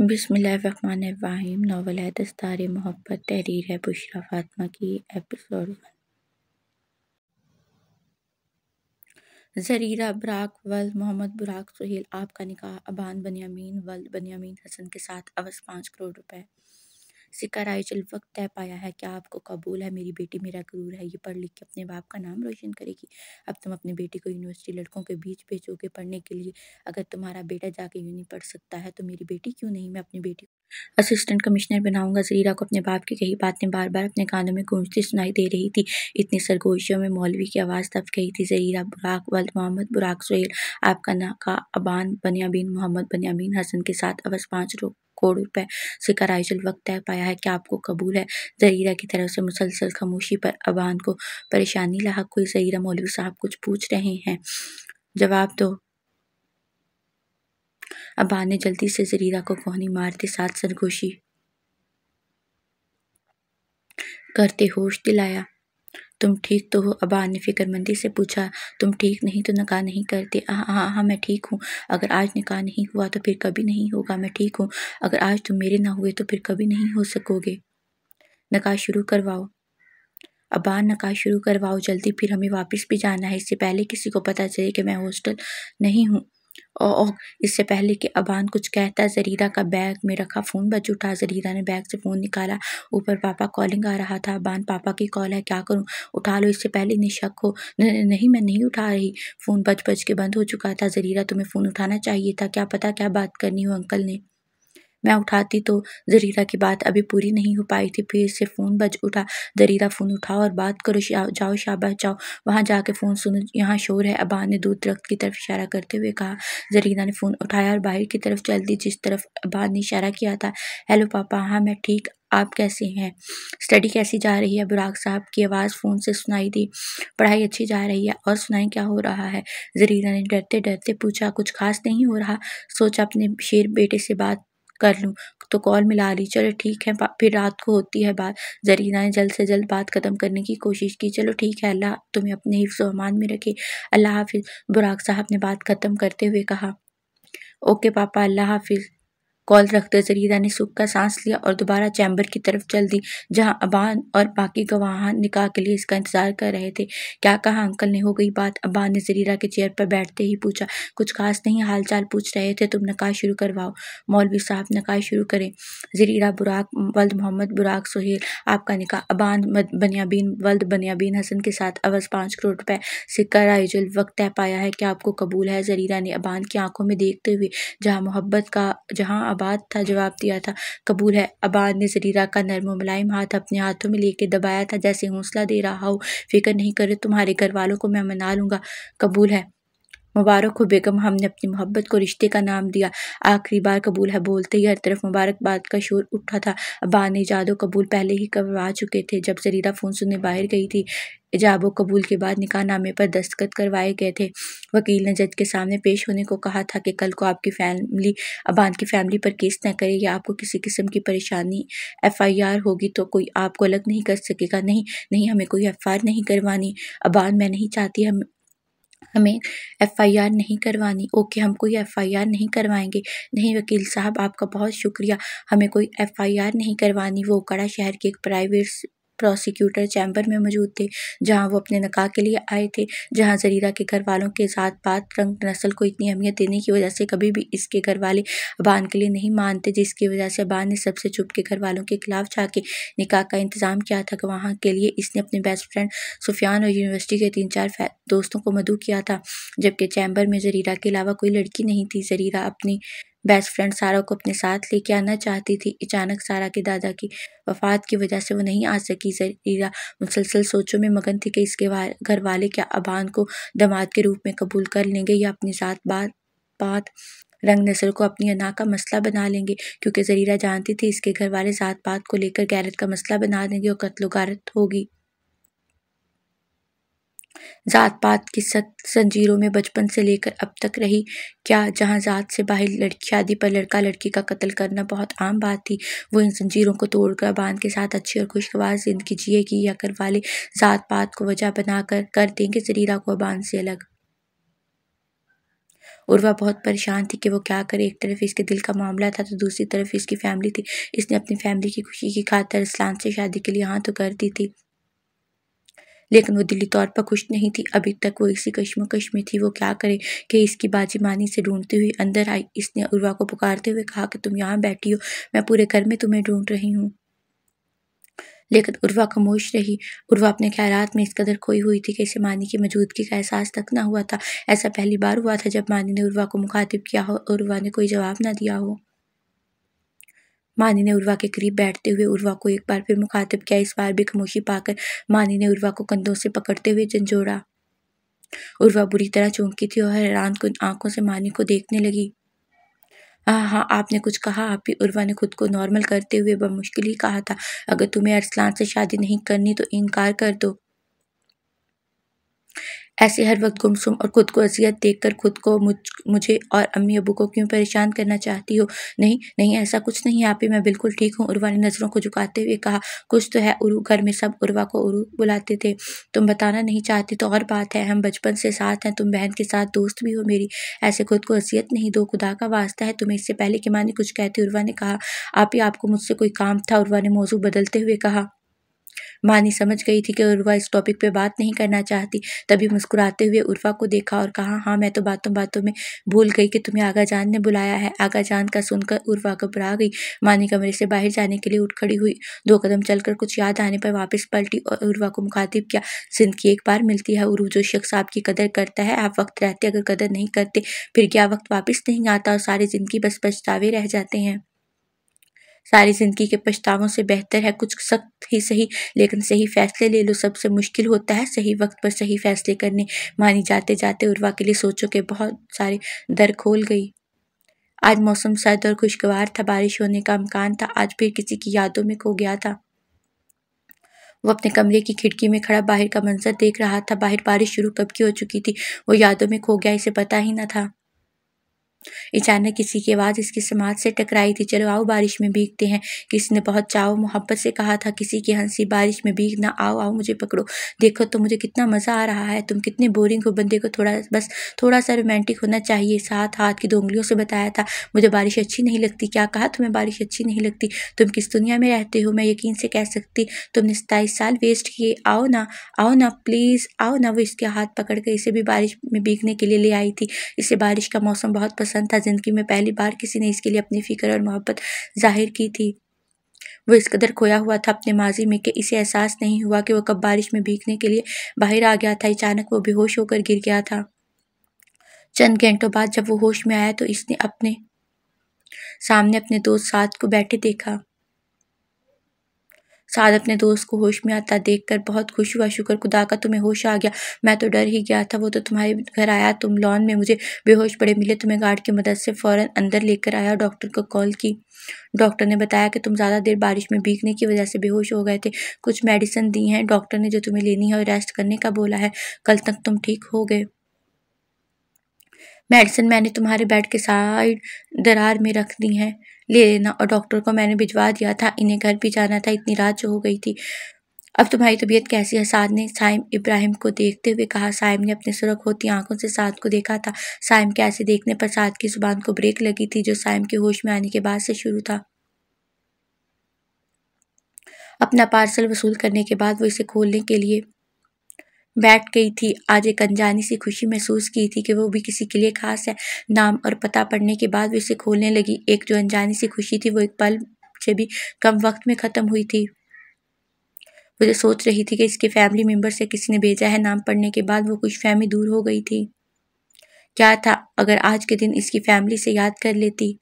बिसमीम नावल है दस्तार मोहब्बत तहरीर है बुशरा फातमा की एपिसोड वन जरीरा बराक वल मोहम्मद बराक सुहेल आपका निकाह अबान बनियामीन वल बनियामीन हसन के साथ अवस पाँच करोड़ रुपए सिक्का चल वक्त तय पाया है क्या आपको कबूल है मेरी बेटी मेरा गुरूर है ये पढ़ लिख के अपने बाप का नाम रोशन करेगी अब तुम अपने बेटे को यूनिवर्सिटी लड़कों के बीच भेजोगे पढ़ने के लिए अगर तुम्हारा बेटा जाके नहीं पढ़ सकता है तो मेरी बेटी क्यों नहीं मैं अपनी बेटी असिस्टेंट कमिश्नर बनाऊंगा जरीरा को अपने बाप की कही बातें बार बार अपने कानों में गूंजती सुनाई दे रही थी इतनी सरगोशियों में मौलवी की आवाज़ दब गई थी जरीरा बुराक वल्द मोहम्मद बुराक सुहेल आपका नाका अबान बनियाबीन मोहम्मद बनियाबीन हसन के साथ अवस पाँच रोग कोड़ों पर सिकरा आयोजन वक्त तय पाया है कि आपको कबूल है जहीरा की तरफ से मुसलसल खामोशी पर अबान को परेशानी लाक हुई जहीरा मौलवी साहब कुछ पूछ रहे हैं जवाब दो अबान ने जल्दी से जहीरा को कोहनी मारते साथ सरगोशी करते होश दिलाया तुम ठीक तो हो अबा ने फ़िक्रमंदी से पूछा तुम ठीक नहीं तो निकाह नहीं करते हाँ हाँ हाँ मैं ठीक हूँ अगर आज निकाह नहीं हुआ तो फिर कभी नहीं होगा मैं ठीक हूँ अगर आज तुम मेरे ना हुए तो फिर कभी नहीं हो सकोगे निकाह शुरू करवाओ अबार नकार शुरू करवाओ जल्दी फिर हमें वापस भी जाना है इससे पहले किसी को पता चले कि मैं हॉस्टल नहीं हूँ और इससे पहले कि अबान कुछ कहता जरीदा का बैग में रखा फ़ोन बज उठा जरीदा ने बैग से फ़ोन निकाला ऊपर पापा कॉलिंग आ रहा था अबान पापा की कॉल है क्या करूँ उठा लो इससे पहले इन्हें शक हो नहीं मैं नहीं उठा रही फ़ोन बज बज के बंद हो चुका था जरीदा तुम्हें फ़ोन उठाना चाहिए था क्या पता क्या बात करनी हो अंकल ने मैं उठाती तो ज़रीरा की बात अभी पूरी नहीं हो पाई थी फिर से फ़ोन बज उठा ज़रीरा फ़ोन उठाओ और बात करो शा, जाओ शाबा जाओ वहाँ जाके फ़ोन सुनो यहाँ शोर है अबा ने दूर दरख्त की तरफ इशारा करते हुए कहा ज़रीरा ने फ़ोन उठाया और बाहर की तरफ चल दी जिस तरफ अबा ने इशारा किया था हेलो पापा हाँ मैं ठीक आप कैसे हैं स्टडी कैसी जा रही है बुराग साहब की आवाज़ फ़ोन से सुनाई दी पढ़ाई अच्छी जा रही है और सुनाई क्या हो रहा है जरीरा ने डरते डरते पूछा कुछ खास नहीं हो रहा सोचा अपने शेर बेटे से बात कर लूँ तो कॉल मिला ली चलो ठीक है फिर रात को होती है बात ज़रीना ने जल्द से जल्द बात ख़त्म करने की कोशिश की चलो ठीक है अल्लाह तुम्हें अपने हिफ्स अमान में रखे अल्लाह हाफिज़ बुराक साहब ने बात ख़त्म करते हुए कहा ओके पापा अल्लाह हाफिज़ कॉल रखते जरीदा ने का सांस लिया और दोबारा चैम्बर की तरफ चल दी जहां अबान और बाकी गवाह निकाह के लिए इसका इंतजार कर रहे थे क्या कहा अंकल ने हो गई बात अबान ने जरीरा के चेयर पर बैठते ही पूछा कुछ खास नहीं हालचाल पूछ रहे थे तुम नकाह शुरू करवाओ मौलवी साहब नकाह शुरू करें जरीरा बुराक वल्द मोहम्मद बुराक सोहेल आपका निकाह अबान बनियाबीन वल्द बनियाबीन हसन के साथ अवज पाँच करोड़ रुपए सिक्का राइजुल वक्त तय पाया है कि आपको कबूल है जरीरा ने अबान की आंखों में देखते हुए जहाँ मोहब्बत का जहाँ आबाद था जवाब दिया था कबूल है आबाद ने जरीरा का नरम मुलायम हाथ अपने हाथों में लेके दबाया था जैसे हौसला दे रहा हो फिक्र नहीं करे तुम्हारे घर वालों को मैं मना लूँगा कबूल है मुबारक हो बेगम हमने अपनी मोहब्बत को रिश्ते का नाम दिया आखिरी बार कबूल है बोलते ही हर तरफ मुबारकबाद का शोर उठा था अब्बा ने जादो कबूल पहले ही करवा चुके थे जब जरीदा फ़ोन सुनने बाहर गई थी इजाब कबूल के बाद निकाह नामे पर दस्तखत करवाए गए थे वकील ने जज के सामने पेश होने को कहा था कि कल को आपकी फैमिली अबान की फैमिली पर केस न करे या आपको किसी किस्म की परेशानी एफआईआर होगी तो कोई आपको अलग नहीं कर सकेगा नहीं नहीं हमें कोई एफ नहीं करवानी अबान मैं नहीं चाहती हम हमें एफ़ आई आर नहीं करवानी ओके हम कोई एफ़ आई आर नहीं करवाएंगे नहीं वकील साहब आपका बहुत शुक्रिया हमें कोई एफ़ आई आर नहीं करवानी वो कड़ा शहर के एक प्राइवेट प्रोसिक्यूटर चैम्बर में मौजूद थे जहाँ वो अपने नकाह के लिए आए थे जहाँ जरीरा के घर वालों के साथ बात रंग नस्ल को इतनी अहमियत देने की वजह से कभी भी इसके घर वाले अबान के लिए नहीं मानते जिसकी वजह से अबान ने सबसे चुप के घर वालों के खिलाफ जाके निकाह का इंतज़ाम किया था वहाँ के लिए इसने अपने बेस्ट फ्रेंड सुफियान और यूनिवर्सिटी के तीन चार दोस्तों को मधु किया था जबकि चैम्बर में जरीरा के अलावा कोई लड़की नहीं थी जरीरा अपनी बेस्ट फ्रेंड सारा को अपने साथ लेके आना चाहती थी अचानक सारा के दादा की वफात की वजह से वो नहीं आ सकी जरीरा मुसलसल सोचों में मगन थी कि इसके घर वाले क्या अबान को दमाद के रूप में कबूल कर लेंगे या अपनी साथ बात बात रंग नस्ल को अपनी अना का मसला बना लेंगे क्योंकि जरीरा जानती थी इसके घर वाले जात पात को लेकर गैरत का मसला बना देंगे और कत्लो गारत होगी जात पात की सत जंजीरों में बचपन से लेकर अब तक रही क्या जहां जात से बाहर लड़की शादी पर लड़का लड़की का कत्ल करना बहुत आम बात थी वो इन जंजीरों को तोड़कर बांध के साथ अच्छी और खुशगवार जिंदगी जिएगी या कर वाले जात पात को वजह बनाकर कर देंगे जरीरा को बांध से अलग उर्वा बहुत परेशान थी कि वो क्या करे एक तरफ इसके दिल का मामला था तो दूसरी तरफ इसकी फैमिली थी इसने अपनी फैमिली की खुशी की खातर इस्लाम से शादी के लिए हाँ तो कर दी थी लेकिन वो दिली तौर पर खुश नहीं थी अभी तक वो इसी कश्मकश में थी वो क्या करे कि इसकी बाजी मानी से ढूंढती हुई अंदर आई इसने उर्वा को पुकारते हुए कहा कि तुम यहाँ बैठी हो मैं पूरे घर में तुम्हें ढूंढ रही हूँ लेकिन उर्वा खामोश रही उर्वा अपने ख्याल में इस कदर खोई हुई थी कि इसे मानी की मौजूदगी का एहसास तक ना हुआ था ऐसा पहली बार हुआ था जब मानी ने उर्वा को मुखातिब किया हो उर्वा ने कोई जवाब ना दिया हो मानी ने उर्वा के करीब बैठते हुए उर्वा को एक बार फिर मुखातिब किया इस बार भी खामोशी पाकर मानी ने उर्वा को कंधों से पकड़ते हुए झंझोड़ा उर्वा बुरी तरह चौंकी थी और हैरान कुन आंखों से मानी को देखने लगी हाँ हाँ आपने कुछ कहा आप ही उर्वा ने खुद को नॉर्मल करते हुए बमुश्किल ही कहा था अगर तुम्हें अरसलान से शादी नहीं करनी तो इनकार कर दो ऐसे हर वक्त गुमसुम और खुद को अजियत कर खुद को मुझ मुझे और अम्मी अबू को क्यों परेशान करना चाहती हो नहीं नहीं ऐसा कुछ नहीं आप ही मैं बिल्कुल ठीक हूँ उर्वा ने नज़रों को झुकाते हुए कहा कुछ तो है उरु घर में सब उर्वा को उरु बुलाते थे तुम बताना नहीं चाहती तो और बात है हम बचपन से साथ हैं तुम बहन के साथ दोस्त भी हो मेरी ऐसे खुद को अजियत नहीं दो खुदा का वास्ता है तुम्हें इससे पहले कि मानी कुछ कहती उर्वा ने कहा आप ही आपको मुझसे कोई काम था उर्वा ने मौजू बदलते हुए कहा मानी समझ गई थी कि उर्वा इस टॉपिक पे बात नहीं करना चाहती तभी मुस्कुराते हुए उर्वा को देखा और कहा हाँ मैं तो बातों बातों में भूल गई कि तुम्हें आगा जान ने बुलाया है आगा जान का सुनकर उर्वा घबरा गई मानी कमरे से बाहर जाने के लिए उठ खड़ी हुई दो कदम चलकर कुछ याद आने पर वापस पलटी और उर्वा को मुखातिब किया जिंदगी एक बार मिलती है उर्व जो शख्स आपकी कदर करता है आप वक्त रहते अगर कदर नहीं करते फिर क्या वक्त वापस नहीं आता और सारी जिंदगी बस पछतावे रह जाते हैं सारी ज़िंदगी के पछतावों से बेहतर है कुछ सख्त ही सही लेकिन सही फ़ैसले ले लो सबसे मुश्किल होता है सही वक्त पर सही फ़ैसले करने मानी जाते जाते उर्वा के लिए सोचो के बहुत सारी दर खोल गई आज मौसम सर्द और खुशगवार था बारिश होने का अमकान था आज फिर किसी की यादों में खो गया था वो अपने कमरे की खिड़की में खड़ा बाहर का मंजर देख रहा था बाहर बारिश शुरू कब की हो चुकी थी वो यादों में खो गया इसे पता ही ना था अचानक किसी की आवाज़ इसकी समाज से टकराई थी चलो आओ बारिश में भीगते हैं किसी ने बहुत चाव मोहब्बत से कहा था किसी की हंसी बारिश में भीगना आओ आओ मुझे पकड़ो देखो तो मुझे कितना मज़ा आ रहा है तुम कितने बोरिंग हो बंदे को थोड़ा बस थोड़ा सा रोमांटिक होना चाहिए साथ हाथ की दोंगलियों से बताया था मुझे बारिश अच्छी नहीं लगती क्या कहा तुम्हें बारिश अच्छी नहीं लगती तुम किस दुनिया में रहते हो मैं यकीन से कह सकती तुमने सताईस साल वेस्ट किए आओ ना आओ ना प्लीज़ आओ ना वो इसके हाथ पकड़ कर इसे भी बारिश में भीगने के लिए ले आई थी इसे बारिश का मौसम बहुत पसंद पसंद था ज़िंदगी में पहली बार किसी ने इसके लिए अपनी फ़िक्र और मोहब्बत जाहिर की थी वो इस कदर खोया हुआ था अपने माजी में कि इसे एहसास नहीं हुआ कि वह कब बारिश में भीगने के लिए बाहर आ गया था अचानक वो बेहोश होकर गिर गया था चंद घंटों बाद जब वो होश में आया तो इसने अपने सामने अपने दोस्त साथ को बैठे देखा साद अपने दोस्त को होश में आता देखकर बहुत खुश हुआ शुक्र खुदा का तुम्हें होश आ गया मैं तो डर ही गया था वो तो तुम्हारे घर आया तुम लॉन में मुझे बेहोश पड़े मिले तुम्हें गार्ड की मदद से फ़ौरन अंदर लेकर आया डॉक्टर को कॉल की डॉक्टर ने बताया कि तुम ज़्यादा देर बारिश में भीगने की वजह से बेहोश हो गए थे कुछ मेडिसिन दी हैं डॉक्टर ने जो तुम्हें लेनी है और रेस्ट करने का बोला है कल तक तुम ठीक हो गए मेडिसिन मैंने तुम्हारे बेड के साइड दरार में रख दी हैं ले लेना और डॉक्टर को मैंने भिजवा दिया था इन्हें घर भी जाना था इतनी रात जो हो गई थी अब तुम्हारी तबीयत कैसी है साद ने साइम इब्राहिम को देखते हुए कहा साइम ने अपने सुरख होती आंखों से साद को देखा था साइम के ऐसे देखने पर साद की जुबान को ब्रेक लगी थी जो साइम के होश में आने के बाद से शुरू था अपना पार्सल वसूल करने के बाद वो इसे खोलने के लिए बैठ गई थी आज एक अनजानी सी खुशी महसूस की थी कि वो भी किसी के लिए खास है नाम और पता पढ़ने के बाद वे उसे खोलने लगी एक जो अनजानी सी खुशी थी वो एक पल से भी कम वक्त में ख़त्म हुई थी वो जो सोच रही थी कि इसके फैमिली मेम्बर से किसी ने भेजा है नाम पढ़ने के बाद वो कुछ फहमी दूर हो गई थी क्या था अगर आज के दिन इसकी फैमिली से याद कर लेती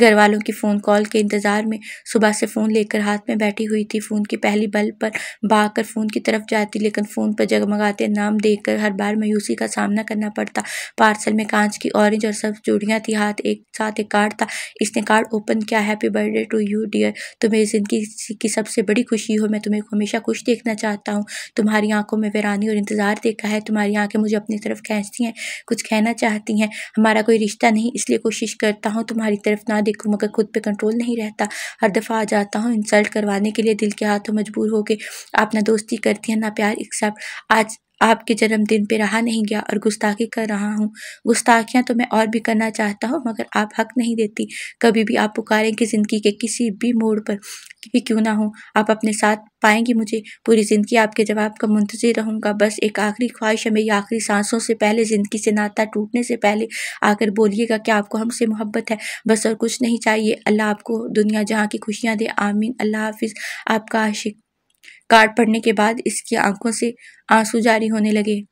घर वालों की फ़ोन कॉल के इंतज़ार में सुबह से फ़ोन लेकर हाथ में बैठी हुई थी फ़ोन की पहली बल्ब पर भाग कर फ़ोन की तरफ जाती लेकिन फ़ोन पर जगमगाते नाम देखकर हर बार मायूसी का सामना करना पड़ता पार्सल में कांच की ऑरेंज और सब चूड़ियाँ थी हाथ एक साथ एक कार्ड था इसने कार्ड ओपन किया happy birthday to you dear तुम्हें ज़िंदगी की सबसे बड़ी खुशी हो मैं तुम्हें हमेशा खुश देखना चाहता हूँ तुम्हारी आंखों में वीरानी और इंतज़ार देखा है तुम्हारी आँखें मुझे अपनी तरफ खींचती हैं कुछ कहना चाहती हैं हमारा कोई रिश्ता नहीं इसलिए कोशिश करता हूँ तुम्हारी तरफ ना देखूँ मगर खुद पर कंट्रोल नहीं रहता हर दफ़ा आ जाता हूँ इंसल्ट करवाने के लिए दिल के हाथों मजबूर होकर आप ना दोस्ती करती हैं ना प्यार एक्सेप्ट आज आपके जन्मदिन पे रहा नहीं गया और गुस्ताखी कर रहा हूँ गुस्ताखियाँ तो मैं और भी करना चाहता हूँ मगर आप हक नहीं देती कभी भी आप कि ज़िंदगी के किसी भी मोड़ पर भी क्यों ना हो आप अपने साथ पाएंगी मुझे पूरी ज़िंदगी आपके जवाब का मुंतजर रहूँगा बस एक आखिरी ख्वाहिश है मेरी आखिरी सांसों से पहले ज़िंदगी से नाता टूटने से पहले आकर बोलिएगा कि आपको हमसे मोहब्बत है बस और कुछ नहीं चाहिए अल्लाह आपको दुनिया जहाँ की खुशियाँ दे आमीन अल्लाह हाफिज़ आपका आशिक कार्ड पढ़ने के बाद इसकी आंखों से आंसू जारी होने लगे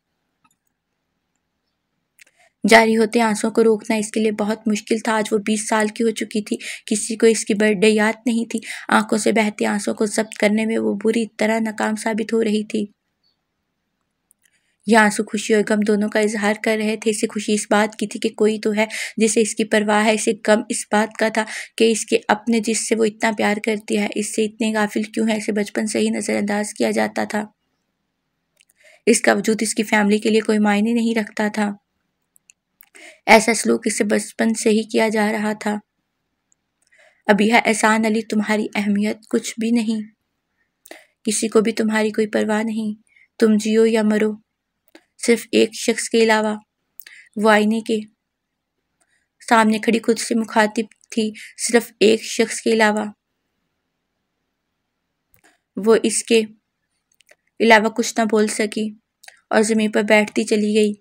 जारी होते आंसुओं को रोकना इसके लिए बहुत मुश्किल था आज वो बीस साल की हो चुकी थी किसी को इसकी बर्थडे याद नहीं थी आंखों से बहते आंसुओं को जब्त करने में वो बुरी तरह नाकाम साबित हो रही थी यह आंसू खुशी और गम दोनों का इजहार कर रहे थे इसे खुशी इस बात की थी कि कोई तो है जिसे इसकी परवाह है इसे गम इस बात का था कि इसके अपने जिससे वो इतना प्यार करती है इससे इतने गाफिल क्यों है इसे बचपन से ही नज़रअंदाज किया जाता था इसका वजूद इसकी फैमिली के लिए कोई मायने नहीं रखता था ऐसा सलूक इसे बचपन से ही किया जा रहा था अब यह एहसान अली तुम्हारी अहमियत कुछ भी नहीं किसी को भी तुम्हारी कोई परवाह नहीं तुम जियो या मरो सिर्फ एक शख्स के अलावा वो आईने के सामने खड़ी खुद से मुखातिब थी सिर्फ एक शख्स के अलावा वो इसके अलावा कुछ ना बोल सकी और ज़मीन पर बैठती चली गई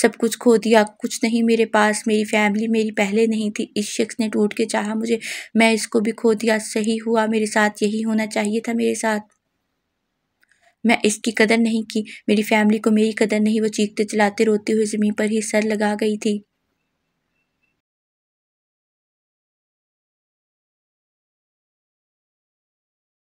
सब कुछ खो दिया कुछ नहीं मेरे पास मेरी फैमिली मेरी पहले नहीं थी इस शख्स ने टूट के चाहा मुझे मैं इसको भी खो दिया सही हुआ मेरे साथ यही होना चाहिए था मेरे साथ मैं इसकी कदर नहीं की मेरी फैमिली को मेरी कदर नहीं वो चीखते चलाते रोते हुए ज़मीन पर ही सर लगा गई थी